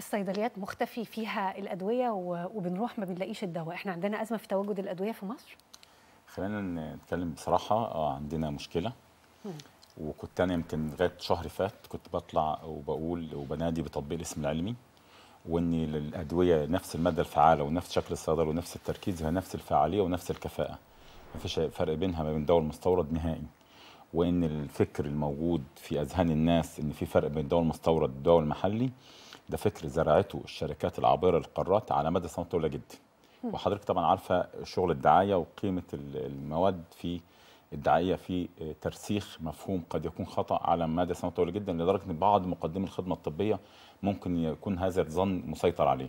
الصيدليات مختفي فيها الادويه وبنروح ما بنلاقيش الدواء احنا عندنا ازمه في تواجد الادويه في مصر خلينا نتكلم بصراحه اه عندنا مشكله وكنت انا يمكن لغايه شهر فات كنت بطلع وبقول وبنادي بتطبيق الاسم العلمي وان الادويه نفس الماده الفعاله ونفس شكل الصيدله ونفس التركيز هي نفس الفعاليه ونفس الكفاءه ما فيش فرق بينها ما بين الدواء المستورد نهائي وان الفكر الموجود في اذهان الناس ان في فرق بين الدواء المستورد والدواء المحلي ده فكر زرعته الشركات العابره للقارات على مدى سنوات طويله جدا وحضرتك طبعا عارفه شغل الدعايه وقيمه المواد في الدعائيه في ترسيخ مفهوم قد يكون خطا على مدى سنوات طويله جدا لدرجه ان بعض مقدمي الخدمه الطبيه ممكن يكون هذا الظن مسيطر عليه.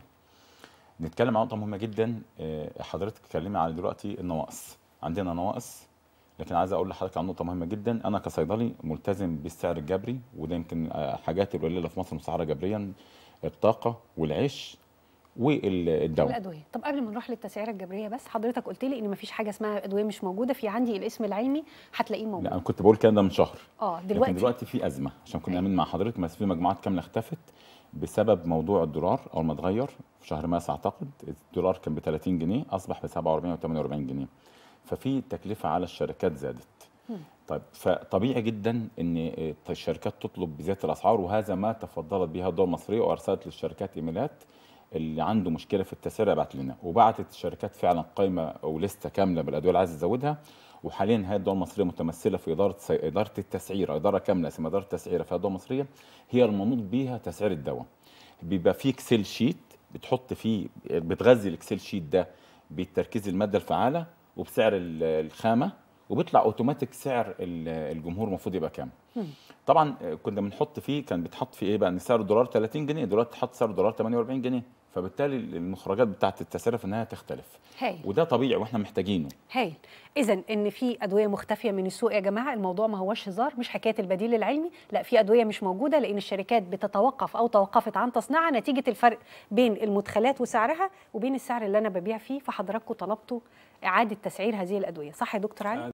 نتكلم عن نقطه مهمه جدا آه، حضرتك تكلمي على دلوقتي النواقص. عندنا نواقص لكن عايز اقول لحضرتك عن نقطه مهمه جدا انا كصيدلي ملتزم بالسعر الجبري وده يمكن آه، حاجات القليله في مصر مسعره جبريا الطاقه والعش والدواء الادويه طب قبل ما نروح للتسعيره الجبريه بس حضرتك قلت لي ان مفيش حاجه اسمها ادويه مش موجوده في عندي الاسم العلمي هتلاقيه موجود لا انا كنت بقول كده من شهر اه دلوقتي لكن دلوقتي في ازمه عشان كنا امين أيوة. مع حضرتك بس في مجموعات كامله اختفت بسبب موضوع الدولار اول ما اتغير في شهر مارس اعتقد الدولار كان ب 30 جنيه اصبح ب 47 و 48 جنيه ففي تكلفه على الشركات زادت طيب فطبيعي جدا ان الشركات تطلب بذات الاسعار وهذا ما تفضلت به الدول المصريه وارسلت للشركات ايميلات اللي عنده مشكله في التسعير بعت لنا وبعتت الشركات فعلا قائمه او لسته كامله بالادويه اللي عايز تزودها وحاليا هي الدول المصريه متمثله في اداره سي... اداره التسعيره اداره كامله اسمها اداره التسعيره في الدول المصريه هي المنوط بيها تسعير الدواء بيبقى في اكسل شيت بتحط فيه بتغذي الاكسل شيت ده بالتركيز الماده الفعاله وبسعر الخامه وبيطلع اوتوماتيك سعر الجمهور المفروض يبقى كام طبعا كنا بنحط فيه كان بيتحط فيه ايه بقى ان سعر الدولار 30 جنيه دلوقتي تحط سعر الدولار 48 جنيه فبالتالي المخرجات بتاعت التسارف انها تختلف هي. وده طبيعي واحنا محتاجينه هايل اذا ان في ادويه مختفيه من السوق يا جماعه الموضوع ما هوش هزار مش حكايه البديل العلمي لا في ادويه مش موجوده لان الشركات بتتوقف او توقفت عن تصنيعها نتيجه الفرق بين المدخلات وسعرها وبين السعر اللي انا ببيع فيه فحضراتكم طلبتوا اعاده تسعير هذه الادويه صح يا دكتور علي